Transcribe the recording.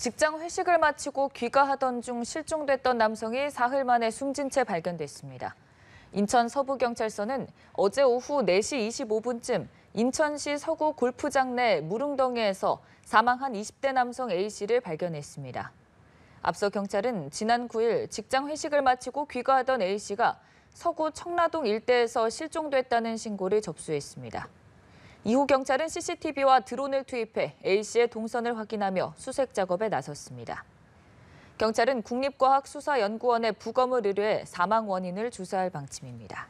직장 회식을 마치고 귀가하던 중 실종됐던 남성이 사흘 만에 숨진 채 발견됐습니다. 인천 서부경찰서는 어제 오후 4시 25분쯤 인천시 서구 골프장 내 무릉덩이에서 사망한 20대 남성 A씨를 발견했습니다. 앞서 경찰은 지난 9일 직장 회식을 마치고 귀가하던 A씨가 서구 청라동 일대에서 실종됐다는 신고를 접수했습니다. 이후 경찰은 CCTV와 드론을 투입해 A씨의 동선을 확인하며 수색 작업에 나섰습니다. 경찰은 국립과학수사연구원의 부검을 의뢰해 사망 원인을 조사할 방침입니다.